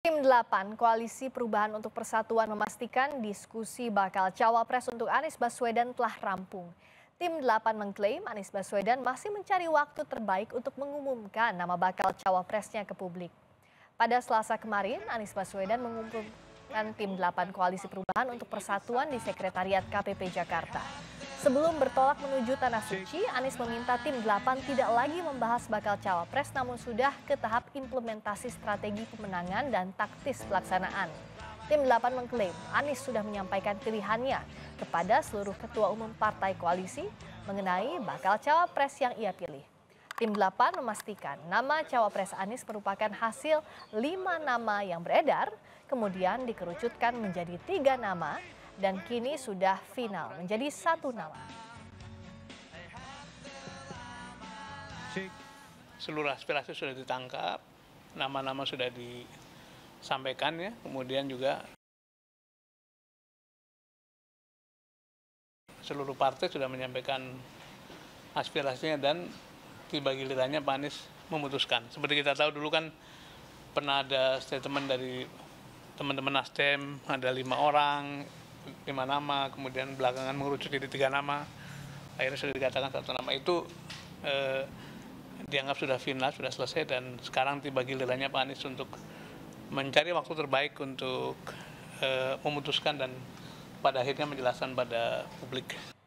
Tim 8 Koalisi Perubahan untuk Persatuan memastikan diskusi bakal cawapres untuk Anies Baswedan telah rampung. Tim 8 mengklaim Anies Baswedan masih mencari waktu terbaik untuk mengumumkan nama bakal cawapresnya ke publik. Pada Selasa kemarin, Anies Baswedan mengumpulkan tim 8 Koalisi Perubahan untuk Persatuan di Sekretariat KPP Jakarta. Sebelum bertolak menuju Tanah Suci, Anies meminta tim 8 tidak lagi membahas bakal cawapres namun sudah ke tahap implementasi strategi pemenangan dan taktis pelaksanaan. Tim 8 mengklaim Anies sudah menyampaikan pilihannya kepada seluruh ketua umum partai koalisi mengenai bakal cawapres yang ia pilih. Tim 8 memastikan nama cawapres Anies merupakan hasil lima nama yang beredar, kemudian dikerucutkan menjadi tiga nama dan kini sudah final menjadi satu nama. Seluruh aspirasi sudah ditangkap, nama-nama sudah disampaikan ya, kemudian juga seluruh partai sudah menyampaikan aspirasinya dan tiba gilirannya Pak Anies memutuskan. Seperti kita tahu dulu kan pernah ada statement dari teman-teman Nasdem, ada lima orang, lima nama, kemudian belakangan mengerucut jadi tiga nama. Akhirnya sudah dikatakan satu nama itu eh, dianggap sudah final, sudah selesai dan sekarang tiba gilirannya Pak Anies untuk mencari waktu terbaik untuk eh, memutuskan dan pada akhirnya menjelaskan pada publik.